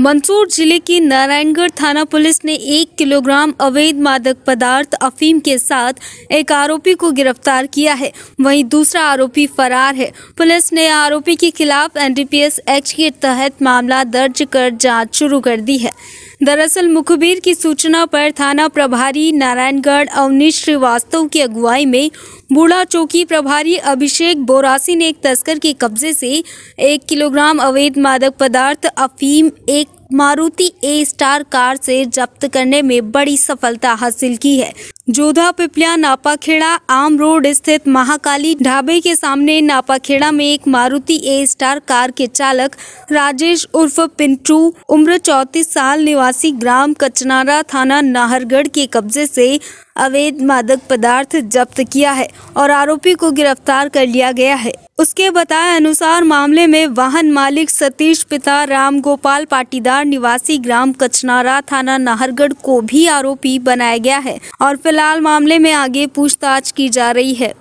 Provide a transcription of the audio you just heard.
मंदसौर जिले की नारायणगढ़ थाना पुलिस ने एक किलोग्राम अवैध मादक पदार्थ अफीम के साथ एक आरोपी को गिरफ्तार किया है वहीं दूसरा आरोपी फरार है पुलिस ने आरोपी के खिलाफ एनडीपीएस एक्ट के तहत मामला दर्ज कर जांच शुरू कर दी है दरअसल मुखबिर की सूचना पर थाना प्रभारी नारायणगढ़ अवनीश श्रीवास्तव की अगुवाई में बूढ़ा चौकी प्रभारी अभिषेक बोरासी ने एक तस्कर के कब्जे से एक किलोग्राम अवैध मादक पदार्थ अफीम एक मारुति ए स्टार कार से जब्त करने में बड़ी सफलता हासिल की है जोधा पिपलिया नापाखेड़ा आम रोड स्थित महाकाली ढाबे के सामने नापाखेड़ा में एक मारुति ए स्टार कार के चालक राजेश उर्फ पिंटू उम्र 34 साल निवासी ग्राम कचनारा थाना नाहरगढ़ के कब्जे से अवैध मादक पदार्थ जब्त किया है और आरोपी को गिरफ्तार कर लिया गया है उसके बताए अनुसार मामले में वाहन मालिक सतीश पिता राम गोपाल पाटीदार निवासी ग्राम कचनारा थाना नाहरगढ़ को भी आरोपी बनाया गया है और फिलहाल मामले में आगे पूछताछ की जा रही है